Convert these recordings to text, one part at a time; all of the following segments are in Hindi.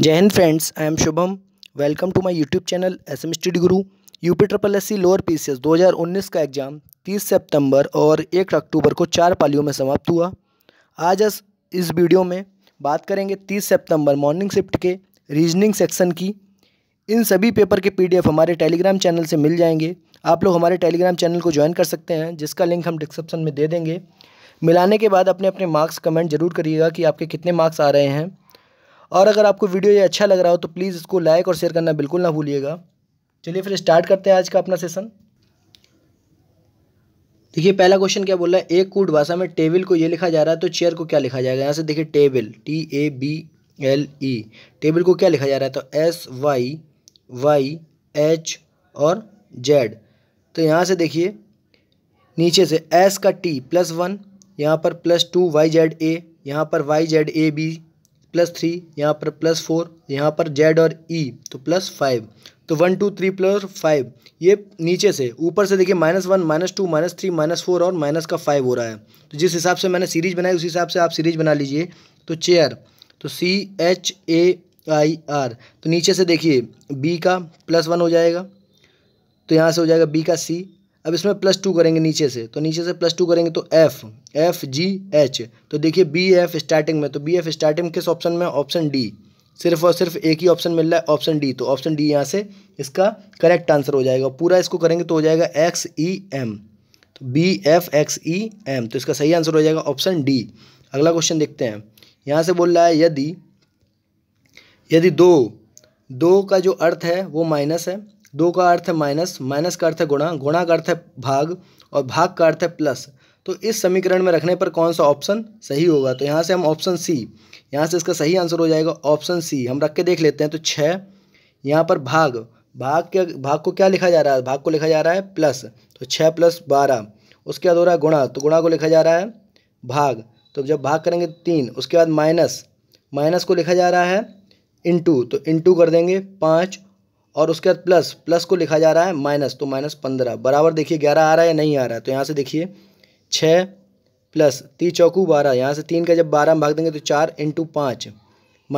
जय हिंद friends I am Shubham welcome to my YouTube channel S M study Guru UP triple S C lower P C S दो हज़ार उन्नीस का एग्ज़ाम तीस सितंबर और एक अक्टूबर को चार पालियों में समाप्त हुआ आज अस इस वीडियो में बात करेंगे तीस सितंबर मॉर्निंग शिफ्ट के रीजनिंग सेक्शन की इन सभी पेपर के पी हमारे टेलीग्राम चैनल से मिल जाएंगे आप लोग हमारे टेलीग्राम चैनल को ज्वाइन कर सकते हैं जिसका लिंक हम डिस्क्रिप्सन में दे देंगे मिलाने के बाद अपने अपने मार्क्स कमेंट जरूर करिएगा कि आपके कितने मार्क्स आ रहे हैं और अगर आपको वीडियो ये अच्छा लग रहा हो तो प्लीज़ इसको लाइक और शेयर करना बिल्कुल ना भूलिएगा चलिए फिर स्टार्ट करते हैं आज का अपना सेशन देखिए पहला क्वेश्चन क्या बोल रहा है एक कूट भाषा में टेबल को ये लिखा जा रहा है तो चेयर को क्या लिखा जाएगा यहाँ से देखिए table T A B L E table को क्या लिखा जा रहा है तो एस वाई वाई एच और जेड तो यहाँ से देखिए नीचे से एस का टी प्लस वन यहाँ पर plus two Y Z A यहाँ पर Y Z A B plus three यहाँ पर प्लस फोर यहाँ पर जेड और ई तो प्लस फाइव तो one two three plus five ये नीचे से ऊपर से देखिए minus one minus two minus three minus four और माइनस का फाइव हो रहा है तो जिस हिसाब से मैंने सीरीज बनाई उस हिसाब से आप सीरीज बना लीजिए तो चेयर तो C H A I R तो नीचे से देखिए बी का प्लस वन हो जाएगा तो यहाँ से हो जाएगा बी का सी अब इसमें प्लस टू करेंगे नीचे से तो नीचे से प्लस टू करेंगे तो एफ एफ जी एच तो देखिए बी एफ स्टार्टिंग में तो बी एफ स्टार्टिंग किस ऑप्शन में ऑप्शन डी सिर्फ और सिर्फ एक ही ऑप्शन मिल रहा है ऑप्शन डी तो ऑप्शन डी यहाँ से इसका करेक्ट आंसर हो जाएगा पूरा इसको करेंगे तो हो जाएगा एक्स ई एम तो B F X E M तो इसका सही आंसर हो जाएगा ऑप्शन डी अगला क्वेश्चन देखते हैं यहाँ से बोल रहा है यदि यदि दो दो का जो अर्थ है वो माइनस है दो का अर्थ है माइनस माइनस का अर्थ है गुणा गुणा का अर्थ है भाग और भाग का अर्थ है प्लस तो इस समीकरण में रखने पर कौन सा ऑप्शन सही होगा तो यहाँ से हम ऑप्शन सी यहाँ से इसका सही आंसर हो जाएगा ऑप्शन सी हम रख के देख लेते हैं तो छः यहाँ पर भाग भाग के भाग को क्या लिखा जा रहा है भाग को लिखा जा रहा है प्लस तो छः प्लस बारह उसके बाद हो रहा है गुणा तो गुणा को लिखा जा रहा है भाग तो जब भाग करेंगे तो तीन उसके बाद माइनस माइनस को लिखा जा रहा है इंटू तो इंटू कर देंगे पाँच और उसके बाद प्लस प्लस को लिखा जा रहा है माइनस तो माइनस पंद्रह बराबर देखिए ग्यारह आ रहा है या नहीं आ रहा है तो यहाँ से देखिए छः प्लस ती चौकू बारह यहाँ से तीन का जब बारह में भाग देंगे तो चार इंटू पाँच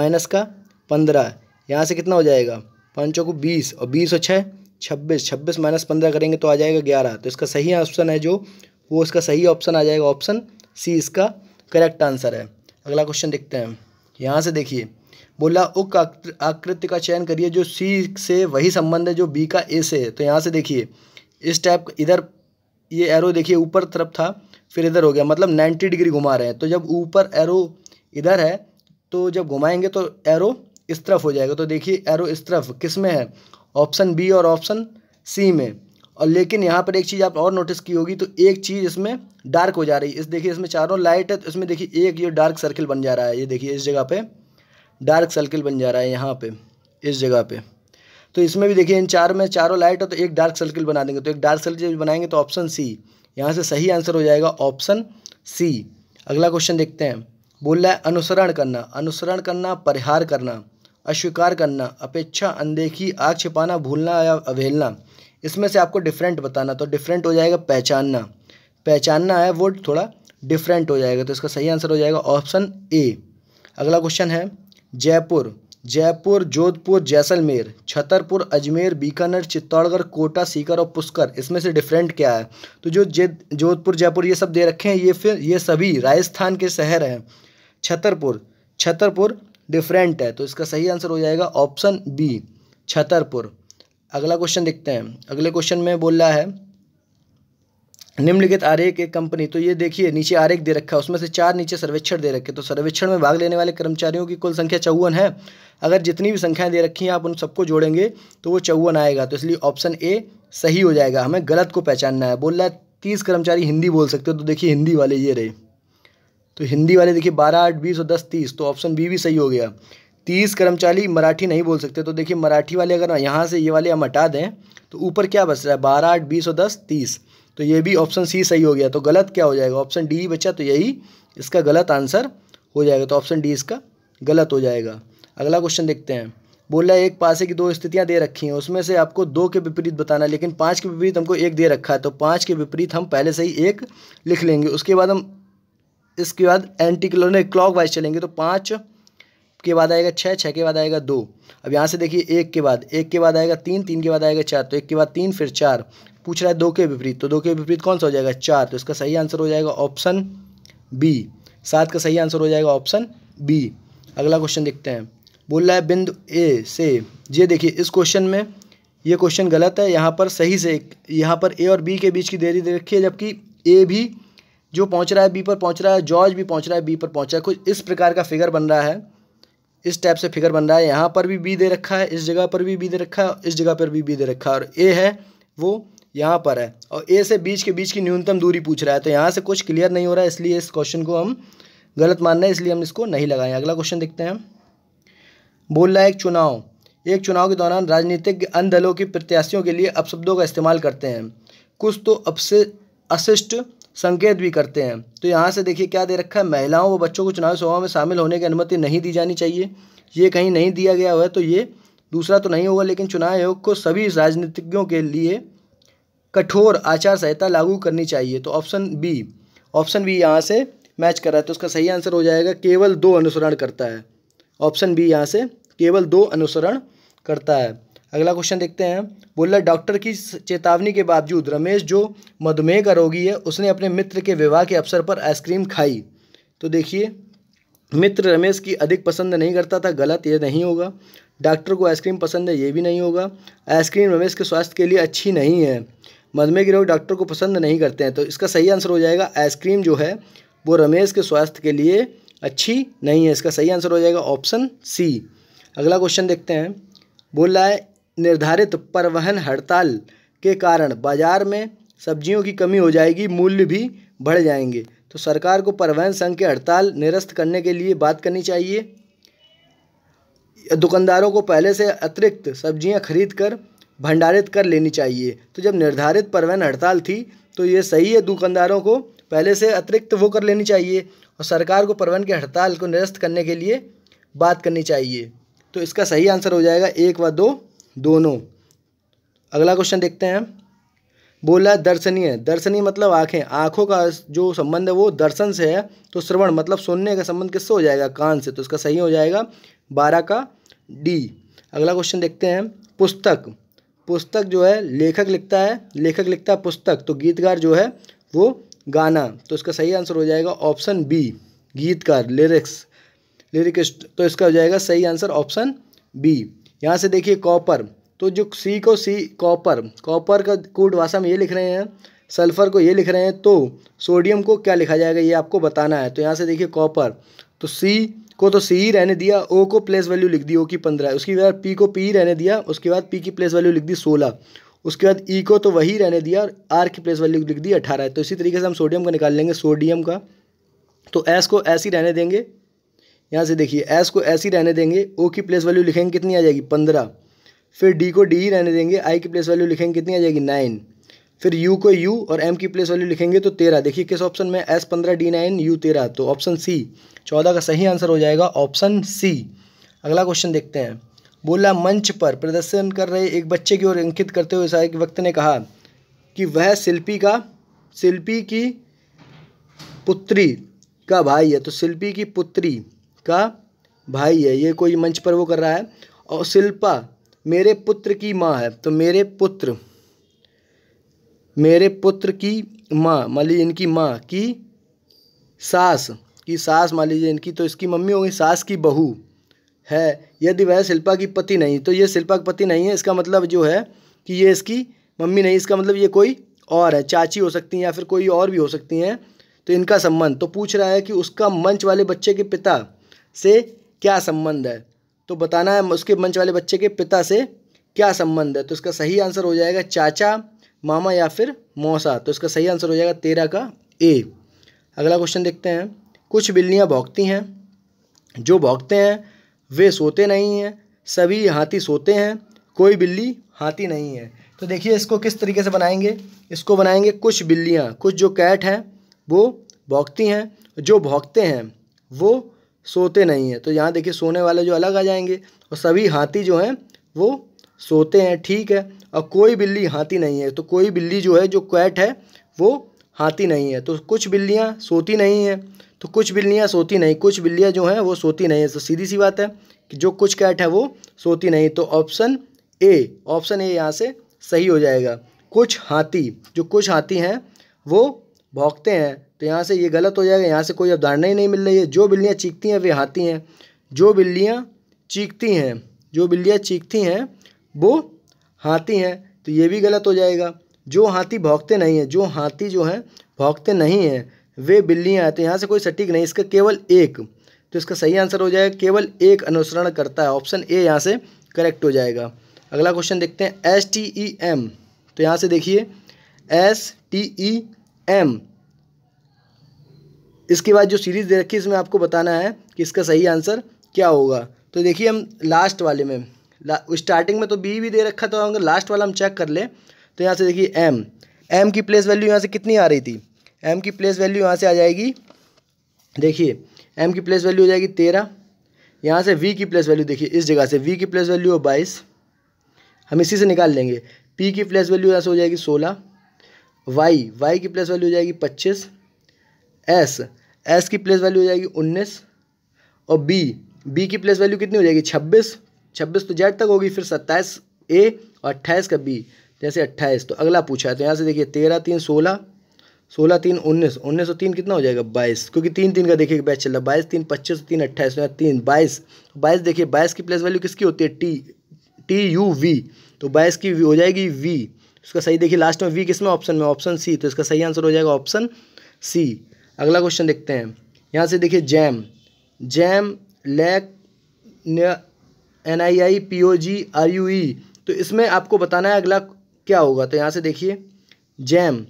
माइनस का पंद्रह यहाँ से कितना हो जाएगा पाँच चौकू बीस और बीस और छः छब्बीस छब्बीस माइनस पंद्रह करेंगे तो आ जाएगा ग्यारह तो इसका सही ऑप्शन है जो वो इसका सही ऑप्शन आ जाएगा ऑप्शन सी इसका करेक्ट आंसर है अगला क्वेश्चन देखते हैं यहाँ से देखिए बोला उक आकृति का चयन करिए जो सी से वही संबंध है जो बी का ए से है तो यहाँ से देखिए इस टाइप इधर ये एरो देखिए ऊपर तरफ था फिर इधर हो गया मतलब नाइन्टी डिग्री घुमा रहे हैं तो जब ऊपर एरो इधर है तो जब घुमाएंगे तो एरो इस तरफ हो जाएगा तो देखिए एरो इस तरफ किस में है ऑप्शन बी और ऑप्शन सी में और लेकिन यहाँ पर एक चीज़ आप और नोटिस की होगी तो एक चीज़ इसमें डार्क हो जा रही है इस देखिए इसमें चारों लाइट है तो इसमें देखिए एक ये डार्क सर्किल बन जा रहा है ये देखिए इस जगह पर डार्क सर्किल बन जा रहा है यहाँ पे इस जगह पे तो इसमें भी देखिए इन चार में चारों लाइट है तो एक डार्क सर्किल बना देंगे तो एक डार्क सर्किल बनाएंगे तो ऑप्शन सी यहाँ से सही आंसर हो जाएगा ऑप्शन सी अगला क्वेश्चन देखते हैं बोल रहा है अनुसरण करना अनुसरण करना परिहार करना अस्वीकार करना अपेक्षा अनदेखी आग छिपाना भूलना या अवहेलना इसमें से आपको डिफरेंट बताना तो डिफरेंट हो जाएगा पहचानना पहचानना है वो थोड़ा डिफरेंट हो जाएगा तो इसका सही आंसर हो जाएगा ऑप्शन ए अगला क्वेश्चन है जयपुर जयपुर जोधपुर जैसलमेर छतरपुर अजमेर बीकानेर चित्तौड़गढ़ कोटा सीकर और पुष्कर इसमें से डिफरेंट क्या है तो जो जोधपुर जयपुर ये सब दे रखे हैं ये फिर ये सभी राजस्थान के शहर हैं छतरपुर छतरपुर डिफरेंट है तो इसका सही आंसर हो जाएगा ऑप्शन बी छतरपुर अगला क्वेश्चन देखते हैं अगले क्वेश्चन में बोल रहा है निम्नलिखित आर एक कंपनी तो ये देखिए नीचे आरेक दे रखा है उसमें से चार नीचे सर्वेक्षण दे रखे तो सर्वेक्षण में भाग लेने वाले कर्मचारियों की कुल संख्या चौवन है अगर जितनी भी संख्याएं दे रखी हैं आप उन सबको जोड़ेंगे तो वो चौवन आएगा तो इसलिए ऑप्शन ए सही हो जाएगा हमें गलत को पहचानना है बोल रहा है तीस कर्मचारी हिंदी बोल सकते हो तो देखिए हिंदी वाले ये रहे तो हिंदी वाले देखिए बारह आठ बीस और दस तीस तो ऑप्शन बी भी सही हो गया तीस कर्मचारी मराठी नहीं बोल सकते तो देखिए मराठी वाले अगर यहाँ से ये वाले हम हटा दें तो ऊपर क्या बच रहा है बारह आठ बीस और दस तीस तो ये भी ऑप्शन सी सही हो गया तो गलत क्या हो जाएगा ऑप्शन डी बचा तो यही इसका गलत आंसर हो जाएगा तो ऑप्शन डी इसका गलत हो जाएगा अगला क्वेश्चन देखते हैं बोला एक पासे की दो स्थितियां दे रखी हैं उसमें से आपको दो के विपरीत बताना है लेकिन पाँच के विपरीत हमको एक दे रखा है तो पाँच के विपरीत हम पहले से ही एक लिख लेंगे उसके बाद हम इसके बाद एंटी क्लॉक वाइज चलेंगे तो पाँच के बाद आएगा छः छः के बाद आएगा दो अब यहाँ से देखिए एक के बाद एक के बाद आएगा तीन तीन के बाद आएगा चार तो एक के बाद तीन फिर चार पूछ रहा है दो के विपरीत तो दो के विपरीत कौन सा हो जाएगा चार तो इसका सही आंसर हो जाएगा ऑप्शन बी सात का सही आंसर हो जाएगा ऑप्शन बी अगला क्वेश्चन देखते हैं बोल रहा है बिंदु ए से ये देखिए इस क्वेश्चन में ये क्वेश्चन गलत है यहाँ पर सही से यहाँ पर ए और बी के बीच की देरी दे रखी है जबकि ए भी जो पहुँच रहा है बी पर पहुँच रहा है जॉर्ज भी पहुँच रहा है बी पर पहुँच रहा है कुछ इस प्रकार का फिगर बन रहा है इस टाइप से फिगर बन रहा है यहाँ पर भी बी दे रखा है इस जगह पर भी बी दे रखा है इस जगह पर भी बी दे रखा है और ए है वो यहाँ पर है और ए से बीच के बीच की न्यूनतम दूरी पूछ रहा है तो यहाँ से कुछ क्लियर नहीं हो रहा है इसलिए इस क्वेश्चन को हम गलत मान रहे हैं इसलिए हम इसको नहीं लगाए अगला क्वेश्चन देखते हैं बोल रहा है एक चुनाव एक चुनाव के दौरान राजनीतिक अन्य दलों के प्रत्याशियों के लिए अपशब्दों का इस्तेमाल करते हैं कुछ तो अपसे अशिष्ट संकेत भी करते हैं तो यहाँ से देखिए क्या दे रखा है महिलाओं व बच्चों को चुनावी सभाओं में शामिल होने की अनुमति नहीं दी जानी चाहिए ये कहीं नहीं दिया गया हुआ है तो ये दूसरा तो नहीं होगा लेकिन चुनाव आयोग को सभी राजनीतिज्ञों के लिए कठोर आचार संहिता लागू करनी चाहिए तो ऑप्शन बी ऑप्शन बी यहाँ से मैच कर रहा है तो उसका सही आंसर हो जाएगा केवल दो अनुसरण करता है ऑप्शन बी यहाँ से केवल दो अनुसरण करता है अगला क्वेश्चन देखते हैं बोला डॉक्टर की चेतावनी के बावजूद रमेश जो मधुमेह का रोगी है उसने अपने मित्र के विवाह के अवसर पर आइसक्रीम खाई तो देखिए मित्र रमेश की अधिक पसंद नहीं करता था गलत ये नहीं होगा डॉक्टर को आइसक्रीम पसंद है ये भी नहीं होगा आइसक्रीम रमेश के स्वास्थ्य के लिए अच्छी नहीं है मधुमेह के रोग डॉक्टर को पसंद नहीं करते हैं तो इसका सही आंसर हो जाएगा आइसक्रीम जो है वो रमेश के स्वास्थ्य के लिए अच्छी नहीं है इसका सही आंसर हो जाएगा ऑप्शन सी अगला क्वेश्चन देखते हैं बोल रहा है निर्धारित परिवहन हड़ताल के कारण बाजार में सब्जियों की कमी हो जाएगी मूल्य भी बढ़ जाएंगे तो सरकार को परिवहन संघ के हड़ताल निरस्त करने के लिए बात करनी चाहिए दुकानदारों को पहले से अतिरिक्त सब्जियां खरीद कर भंडारित कर लेनी चाहिए तो जब निर्धारित परिवहन हड़ताल थी तो ये सही है दुकानदारों को पहले से अतिरिक्त वो कर लेनी चाहिए और सरकार को परिवहन की हड़ताल को निरस्त करने के लिए बात करनी चाहिए तो इसका सही आंसर हो जाएगा एक व दो दोनों अगला क्वेश्चन देखते हैं बोला दर्शनीय दर्शनीय मतलब आँखें आँखों का जो संबंध है वो दर्शन से है तो श्रवण मतलब सुनने का संबंध किससे हो जाएगा कान से तो इसका सही हो जाएगा बारह का डी अगला क्वेश्चन देखते हैं पुस्तक पुस्तक जो है लेखक लिखता है लेखक लिखता है पुस्तक तो गीतकार जो है वो गाना तो इसका सही आंसर हो जाएगा ऑप्शन बी गीतकार लिरिक्स लिरिकिस्ट तो इसका हो जाएगा सही आंसर ऑप्शन बी यहाँ से देखिए कॉपर तो जो सी को सी कॉपर कॉपर का कोड भाषा में ये लिख रहे हैं सल्फर को ये लिख रहे हैं तो सोडियम को क्या लिखा जाएगा ये आपको बताना है तो यहाँ से देखिए कॉपर तो सी को तो सी ही रहने दिया ओ को प्लेस वैल्यू लिख दी ओ की पंद्रह उसके बाद पी को पी रहने दिया उसके बाद पी की प्लेस वैल्यू लिख दी सोलह उसके बाद ई e को तो वही रहने दिया और आर की प्लेस वैल्यू लिख दी अठारह तो इसी तरीके से हम सोडियम का निकाल लेंगे सोडियम का तो एस को ऐसे ही रहने देंगे यहाँ से देखिए एस को ऐसे ही रहने देंगे ओ की प्लेस वैल्यू लिखेंगे कितनी आ जाएगी पंद्रह फिर डी को डी ही रहने देंगे आई की प्लेस वैल्यू लिखेंगे कितनी आ जाएगी नाइन फिर यू को यू और एम की प्लेस वैल्यू लिखेंगे तो तेरह देखिए किस ऑप्शन में एस पंद्रह डी नाइन यू तेरह तो ऑप्शन सी चौदह का सही आंसर हो जाएगा ऑप्शन सी अगला क्वेश्चन देखते हैं बोला मंच पर प्रदर्शन कर रहे एक बच्चे की ओर अंकित करते हुए सहायक वक्त ने कहा कि वह शिल्पी का शिल्पी की पुत्री का भाई है तो शिल्पी की पुत्री का भाई है ये कोई मंच पर वो कर रहा है और शिल्पा मेरे पुत्र की माँ है तो मेरे पुत्र मेरे पुत्र की माँ मान लीजिए इनकी माँ की सास की सास मान लीजिए इनकी तो इसकी मम्मी होगी सास की बहू है यदि वह शिल्पा की पति नहीं तो ये शिल्पा की पति नहीं है इसका मतलब जो है कि ये इसकी मम्मी नहीं इसका मतलब ये कोई और है चाची हो सकती हैं या फिर कोई और भी हो सकती हैं तो इनका संबंध तो पूछ रहा है कि उसका मंच वाले बच्चे के पिता से क्या संबंध है तो बताना है उसके मंच वाले बच्चे के पिता से क्या संबंध है तो इसका सही आंसर हो जाएगा चाचा मामा या फिर मौसा तो इसका सही आंसर हो जाएगा तेरह का ए अगला क्वेश्चन देखते हैं कुछ बिल्लियाँ भोंगती हैं जो भोंगते हैं वे सोते नहीं हैं सभी हाथी सोते हैं कोई बिल्ली हाथी नहीं है तो देखिए इसको किस तरीके से बनाएंगे इसको बनाएंगे कुछ बिल्लियाँ कुछ जो कैट हैं वो भोंगती हैं जो भोंगते हैं वो सोते नहीं हैं तो यहाँ देखिए सोने वाले जो अलग आ जाएंगे और सभी हाथी जो हैं वो सोते हैं ठीक है और कोई बिल्ली हाथी नहीं है तो कोई बिल्ली जो है जो कैट है वो हाथी नहीं है तो कुछ बिल्लियाँ सोती नहीं हैं तो कुछ बिल्लियाँ सोती नहीं कुछ बिल्लियाँ जो हैं वो सोती नहीं है तो सीधी सी बात है कि जो कुछ कैट है वो सोती नहीं तो ऑप्शन ए ऑप्शन ए यहाँ से सही हो जाएगा कुछ हाथी जो कुछ हाथी हैं वो भौंकते हैं तो यहाँ से ये गलत हो जाएगा यहाँ से कोई अवधारणा ही नहीं मिल रही है जो बिल्लियाँ चीखती हैं वे हाथी हैं जो बिल्लियाँ चीखती हैं जो बिल्लियाँ चीखती हैं वो हाथी हैं तो ये भी गलत हो जाएगा जो हाथी भौंकते नहीं हैं जो हाथी जो हैं भौंकते नहीं हैं वे बिल्लियाँ हैं तो यहाँ से कोई सटीक नहीं इसका केवल एक तो इसका सही आंसर हो जाएगा केवल एक अनुसरण करता है ऑप्शन ए यहाँ से करेक्ट हो जाएगा अगला क्वेश्चन देखते हैं एस टी ई एम तो यहाँ से देखिए एस टी ई एम इसके बाद जो सीरीज़ दे रखी है इसमें आपको बताना है कि इसका सही आंसर क्या होगा तो देखिए हम लास्ट वाले में स्टार्टिंग में तो बी भी दे रखा था अगर लास्ट वाला हम चेक कर लें तो यहाँ से देखिए एम एम की प्लेस वैल्यू यहाँ से कितनी आ रही थी एम की प्लेस वैल्यू यहाँ से आ जाएगी देखिए एम की प्लेस वैल्यू हो जाएगी तेरह यहाँ से वी की प्लेस वैल्यू देखिए इस जगह से वी की प्लेस वैल्यू हो बाईस हम इसी से निकाल लेंगे पी की प्लेस वैल्यू यहाँ से हो जाएगी सोलह वाई वाई की प्लेस वैल्यू हो जाएगी पच्चीस एस एस की प्लेस वैल्यू हो जाएगी उन्नीस और बी बी की प्लेस वैल्यू कितनी हो जाएगी छब्बीस छब्बीस तो जेड तक होगी फिर सत्ताईस ए और अट्ठाईस का बी जैसे अट्ठाईस तो अगला पूछा है तो यहाँ से देखिए तेरह तीन सोलह सोलह तीन उन्नीस उन्नीस सौ तीन कितना हो जाएगा बाईस क्योंकि तीन तीन का देखिए बैच चल रहा है बाईस तीन पच्चीस तीन अट्ठाईस तो तीन बाईस बाईस देखिए बाईस की प्लस वैल्यू किसकी होती है टी टी यू वी तो बाईस की हो जाएगी वी इसका सही देखिए लास्ट में वी किस में ऑप्शन में ऑप्शन सी तो इसका सही आंसर हो जाएगा ऑप्शन सी अगला क्वेश्चन देखते हैं यहाँ से देखिए jam jam lack N I I P O G R U E तो इसमें आपको बताना है अगला क्या होगा तो यहाँ से देखिए जैम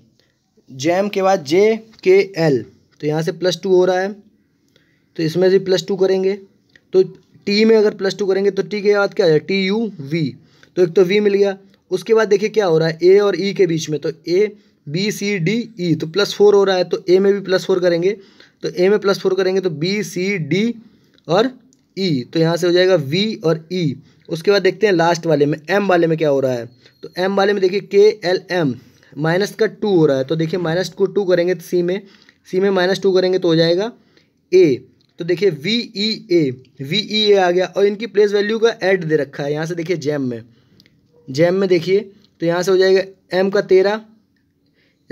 जैम के बाद जे के एल तो यहाँ से प्लस टू हो रहा है तो इसमें भी प्लस टू करेंगे तो टी में अगर प्लस टू करेंगे तो टी के बाद क्या है जाएगा टी यू वी तो एक तो वी मिल गया उसके बाद देखिए क्या हो रहा है ए और ई e के बीच में तो ए बी सी डी ई तो प्लस फोर हो रहा है तो ए में भी प्लस फोर करेंगे तो ए में प्लस फोर करेंगे तो बी सी डी और ई e, तो यहाँ से हो जाएगा वी और ई e. उसके बाद देखते हैं लास्ट वाले में एम वाले में क्या हो रहा है तो एम वाले में देखिए के एल एम माइनस का टू हो रहा है तो देखिए माइनस को टू करेंगे तो सी में सी में माइनस टू करेंगे तो हो जाएगा ए तो देखिए V E A V E ए आ गया और इनकी प्लेस वैल्यू का एड दे रखा है यहाँ से देखिए जैम में जैम में देखिए तो यहाँ से हो जाएगा एम का तेरह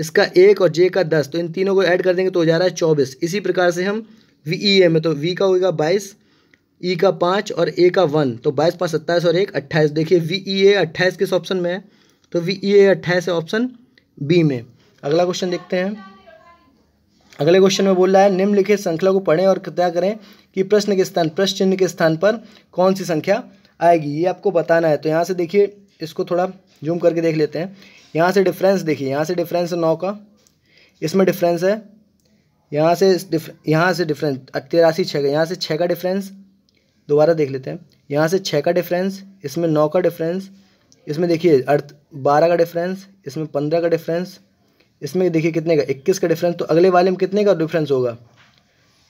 इसका एक और जे का दस तो इन तीनों को ऐड कर देंगे तो हो जा रहा है चौबीस इसी प्रकार से हम वी ई ए में तो वी का होगा बाईस ई e का पाँच और ए का वन तो बाईस पाँच सत्ताईस और एक अट्ठाईस देखिए वी ई ए अट्ठाईस किस ऑप्शन में है तो वी ई ए अट्ठाईस है ऑप्शन बी में अगला क्वेश्चन देखते हैं अगले क्वेश्चन में बोल रहा है निम्नलिखित संख्या को पढ़ें और क्या करें कि प्रश्न के स्थान प्रश्न चिन्ह के स्थान पर कौन सी संख्या आएगी ये आपको बताना है तो यहाँ से देखिए इसको थोड़ा जूम करके देख लेते हैं यहाँ से डिफरेंस देखिए यहाँ से डिफरेंस है नौ का इसमें डिफरेंस है यहाँ से यहाँ से डिफरेंस तिरासी छः का यहाँ से छः का डिफरेंस दोबारा देख लेते हैं यहाँ से छः का डिफरेंस इसमें नौ का डिफरेंस इसमें देखिए अर्थ बारह का डिफरेंस इसमें पंद्रह का डिफरेंस इसमें देखिए कितने का इक्कीस का डिफरेंस तो अगले वाले में कितने का डिफरेंस होगा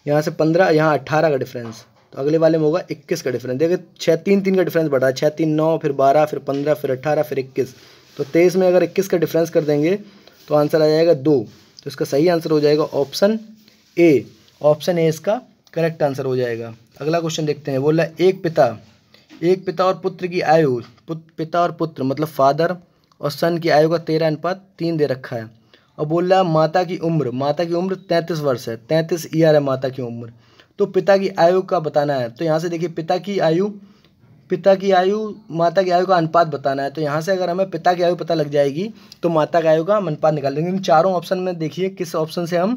यहाँ से पंद्रह यहाँ अट्ठारह का डिफरेंस तो अगले वाले में होगा इक्कीस का डिफरेंस देखिए छः तीन तीन का डिफरेंस बढ़ा छः तीन नौ फिर बारह फिर पंद्रह फिर अट्ठारह फिर इक्कीस तो तेईस में अगर इक्कीस का डिफरेंस कर देंगे तो आंसर आ जाएगा दो तो इसका सही आंसर हो जाएगा ऑप्शन ए ऑप्शन ए इसका करेक्ट आंसर हो जाएगा अगला क्वेश्चन देखते हैं बोला एक पिता एक पिता और पुत्र की आयु पिता और पुत्र मतलब फादर और सन की आयु का तेरह अनुपात तीन दे रखा है और बोला माता की उम्र माता की उम्र तैंतीस वर्ष है तैंतीस ईयर है माता की उम्र तो पिता की आयु का बताना है तो यहाँ से देखिए पिता की आयु पिता की आयु माता की आयु का अनुपात बताना है तो यहाँ से अगर हमें पिता की आयु पता लग जाएगी तो माता की आयु का अनुपात निकाल लेंगे इन चारों ऑप्शन में देखिए किस ऑप्शन से हम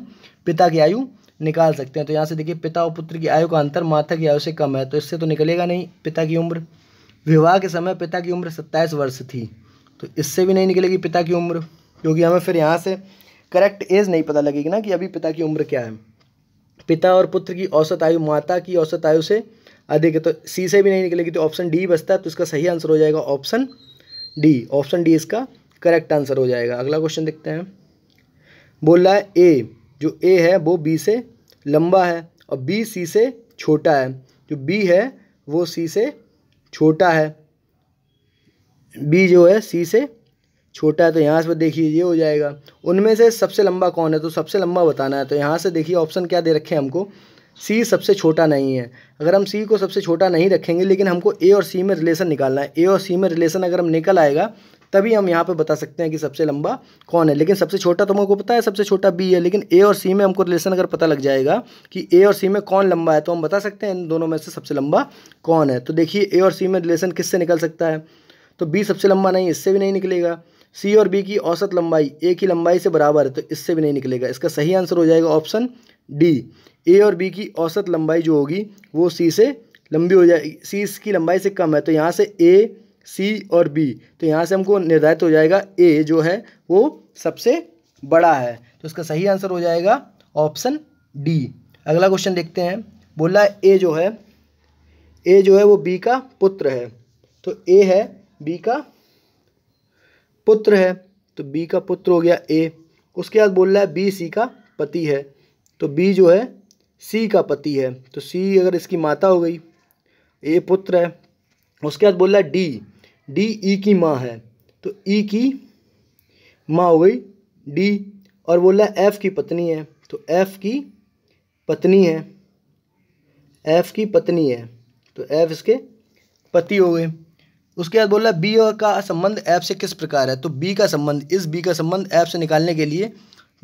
पिता की आयु निकाल सकते हैं तो यहाँ से देखिए पिता और पुत्र की आयु का अंतर माता की आयु से कम है तो इससे तो निकलेगा नहीं पिता की उम्र विवाह के समय पिता की उम्र सत्ताईस वर्ष थी तो इससे भी नहीं निकलेगी पिता की उम्र क्योंकि हमें फिर यहाँ से करेक्ट एज नहीं पता लगेगी ना कि अभी पिता की उम्र क्या है पिता और पुत्र की औसत आयु माता की औसत आयु से अधिक है तो सी से भी नहीं निकलेगी तो ऑप्शन डी बचता है तो इसका सही आंसर हो जाएगा ऑप्शन डी ऑप्शन डी इसका करेक्ट आंसर हो जाएगा अगला क्वेश्चन देखते हैं बोल रहा है ए जो ए है वो बी से लंबा है और बी सी से छोटा है जो बी है वो सी से छोटा है बी जो है सी से छोटा है तो यहाँ से देखिए ये हो जाएगा उनमें से सबसे लंबा कौन है तो सबसे लंबा बताना है तो यहाँ से देखिए ऑप्शन क्या दे रखे हैं हमको सी सबसे छोटा नहीं है अगर हम सी को सबसे छोटा नहीं रखेंगे लेकिन हमको ए और सी में रिलेशन निकालना है ए और सी में रिलेशन अगर हम निकल आएगा तभी हम यहाँ पे बता सकते हैं कि सबसे लंबा कौन है लेकिन सबसे छोटा तो हमको पता है सबसे छोटा बी है लेकिन ए और सी में हमको रिलेशन अगर पता लग जाएगा कि ए और सी में कौन लंबा है तो हम बता सकते हैं इन दोनों में से सबसे लंबा कौन है तो देखिए ए और सी में रिलेशन किससे निकल सकता है तो बी सबसे लंबा नहीं इससे भी नहीं निकलेगा सी और बी की औसत लंबाई ए की लंबाई से बराबर है तो इससे भी नहीं निकलेगा इसका सही आंसर हो जाएगा ऑप्शन डी ए और बी की औसत लंबाई जो होगी वो सी से लंबी हो जाएगी सी इसकी लंबाई से कम है तो यहाँ से ए सी और बी तो यहाँ से हमको निर्धारित हो जाएगा ए जो है वो सबसे बड़ा है तो इसका सही आंसर हो जाएगा ऑप्शन डी अगला क्वेश्चन देखते हैं बोला ए जो है ए जो है वो बी का पुत्र है तो ए है बी का पुत्र है तो बी का पुत्र हो गया ए उसके बाद बोल रहा है बी सी का पति है तो बी जो है सी का पति है तो सी अगर इसकी माता हो गई ए पुत्र है उसके बाद बोल रहा है डी डी ई की माँ है तो ई e की माँ हो गई डी और बोल रहा है एफ़ की पत्नी है तो एफ़ की पत्नी है एफ़ की पत्नी है तो एफ़ इसके पति हो गए उसके बाद बोला बी का संबंध ऐप से किस प्रकार है तो बी का संबंध इस बी का संबंध ऐप से निकालने के लिए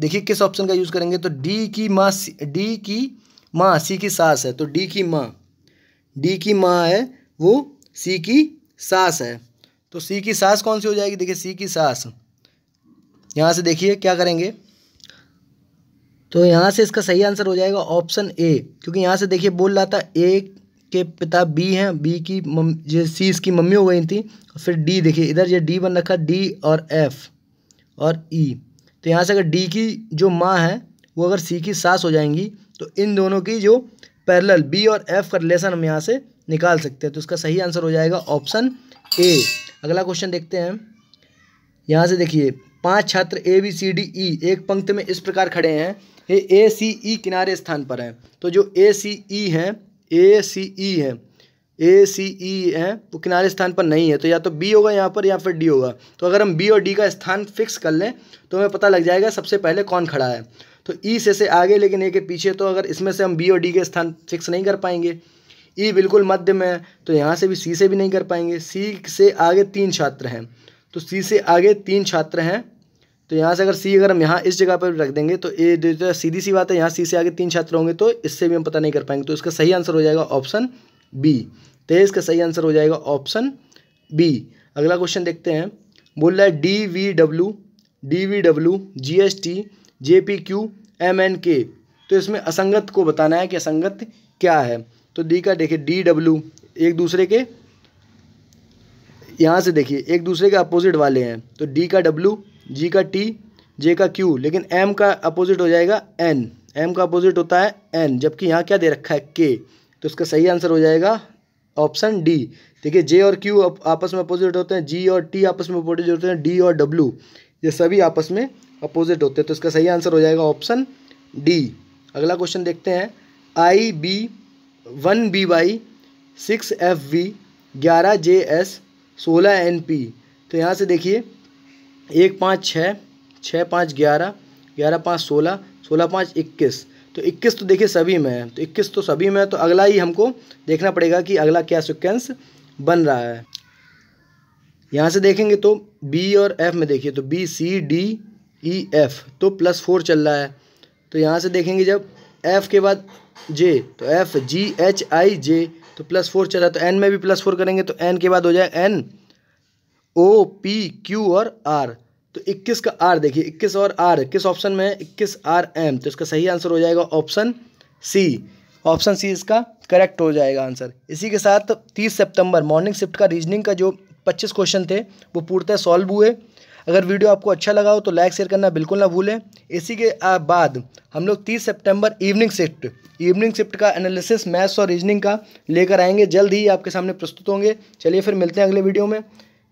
देखिए किस ऑप्शन का यूज़ करेंगे तो डी की माँ डी की माँ सी की सास है तो डी की माँ डी की माँ है वो सी की सास है तो सी की सास कौन सी हो जाएगी देखिए सी की सास यहाँ से देखिए क्या करेंगे तो यहाँ से इसका सही आंसर हो जाएगा ऑप्शन ए क्योंकि यहाँ से देखिए बोल रहा था ए के पिता बी हैं बी की मम ये सी इसकी मम्मी हो गई थी फिर डी देखिए इधर ये डी बन रखा डी और एफ और ई तो यहाँ से अगर डी की जो माँ है वो अगर सी की सास हो जाएंगी तो इन दोनों की जो पैरेलल बी और एफ का रिलेशन हम यहाँ से निकाल सकते हैं तो इसका सही आंसर हो जाएगा ऑप्शन ए अगला क्वेश्चन देखते हैं यहाँ से देखिए पांच छात्र ए बी सी डी ई एक पंक्त में इस प्रकार खड़े हैं ये ए सी ई किनारे स्थान पर हैं तो जो ए सी ई हैं ए सी ई है ए सी ई है वो किनारे स्थान पर नहीं है तो या तो बी होगा यहाँ पर या फिर डी होगा तो अगर हम बी और डी का स्थान फिक्स कर लें तो हमें पता लग जाएगा सबसे पहले कौन खड़ा है तो ई e से से आगे लेकिन ए के पीछे तो अगर इसमें से हम बी और डी के स्थान फिक्स नहीं कर पाएंगे ई e बिल्कुल मध्य में है तो यहाँ से भी सी से भी नहीं कर पाएंगे सी से आगे तीन छात्र हैं तो सी से आगे तीन छात्र हैं तो यहाँ से अगर सी अगर हम यहाँ इस जगह पर रख देंगे तो ए तो सीधी सी बात है यहाँ सी से आगे तीन छात्र होंगे तो इससे भी हम पता नहीं कर पाएंगे तो इसका सही आंसर हो जाएगा ऑप्शन बी तो इसका सही आंसर हो जाएगा ऑप्शन बी अगला क्वेश्चन देखते हैं बोल रहा है D V W D V W G S T J P Q M N K तो इसमें असंगत को बताना है कि असंगत क्या है तो डी का देखिए डी डब्ल्यू एक दूसरे के यहाँ से देखिए एक दूसरे के अपोजिट वाले हैं तो डी का डब्ल्यू जी का टी जे का क्यू लेकिन एम का अपोजिट हो जाएगा एन एम का अपोजिट होता है एन जबकि यहाँ क्या दे रखा है के तो इसका सही आंसर हो जाएगा ऑप्शन डी देखिए जे और क्यू आपस में अपोजिट होते हैं जी और टी आपस में अपोजिट होते हैं डी और डब्ल्यू ये सभी आपस में अपोजिट होते हैं तो इसका सही आंसर हो जाएगा ऑप्शन डी अगला क्वेश्चन देखते हैं I B one B Y six F V ग्यारह जे एस सोलह एन पी तो यहाँ से देखिए एक पाँच छः छः पाँच ग्यारह ग्यारह पाँच सोलह सोलह पाँच इक्कीस तो इक्कीस तो देखिए सभी में है तो इक्कीस तो सभी में है तो अगला ही हमको देखना पड़ेगा कि अगला क्या सिक्वेंस बन रहा है यहाँ से देखेंगे तो बी और एफ में देखिए तो B C D E F तो प्लस फोर चल रहा है तो यहाँ से देखेंगे जब एफ़ के बाद जे तो एफ जी एच आई जे तो प्लस फोर चल रहा है तो एन में भी प्लस फोर करेंगे तो एन के बाद हो जाए एन ओ पी क्यू और आर तो 21 का आर देखिए 21 और आर किस ऑप्शन में है 21 आर एम तो इसका सही आंसर हो जाएगा ऑप्शन सी ऑप्शन सी इसका करेक्ट हो जाएगा आंसर इसी के साथ 30 सितंबर मॉर्निंग शिफ्ट का रीजनिंग का जो 25 क्वेश्चन थे वो पूर्णतः सॉल्व हुए अगर वीडियो आपको अच्छा लगा हो तो लाइक शेयर करना बिल्कुल ना भूलें इसी के बाद हम लोग 30 सितंबर इवनिंग शिफ्ट इवनिंग शिफ्ट का एनालिसिस मैथ्स और रीजनिंग का लेकर आएंगे जल्द ही आपके सामने प्रस्तुत होंगे चलिए फिर मिलते हैं अगले वीडियो में